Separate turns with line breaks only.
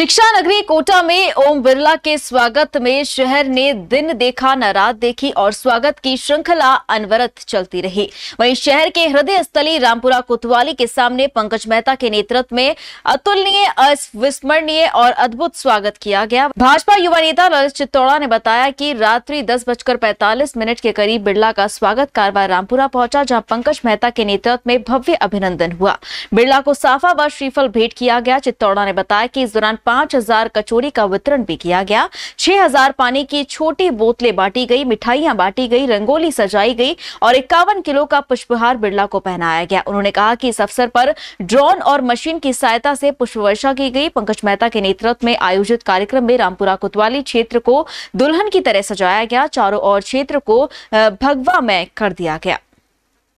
शिक्षा नगरी कोटा में ओम बिरला के स्वागत में शहर ने दिन देखा न रात देखी और स्वागत की श्रृंखला अनवरत चलती रही वहीं शहर के हृदय स्थली रामपुरा कोतवाली के सामने पंकज मेहता के नेतृत्व में अतुलनीय अविस्मरणीय और अद्भुत स्वागत किया गया भाजपा युवा नेता ललित चित्तौड़ा ने बताया कि रात्रि दस बजकर पैतालीस मिनट के करीब बिरला का स्वागत कारवा रामपुरा पहुंचा जहाँ पंकज मेहता के नेतृत्व में भव्य अभिनंदन हुआ बिरला को साफा व श्रीफल भेंट किया गया चित्तौड़ा ने बताया की इस दौरान हजार कचोरी का वितरण भी किया गया हजार पानी की छोटी बोतलें बांटी गई मिठाइयां बांटी गई रंगोली सजाई गई और इक्यावन किलो का पुष्पहार बिरला को पहनाया गया उन्होंने कहा कि इस अवसर पर ड्रोन और मशीन की सहायता से पुष्प वर्षा की गई पंकज मेहता के नेतृत्व में आयोजित कार्यक्रम में रामपुरा कोतवाली क्षेत्र को दुल्हन की तरह सजाया गया चारों ओर क्षेत्र को भगवा में कर दिया गया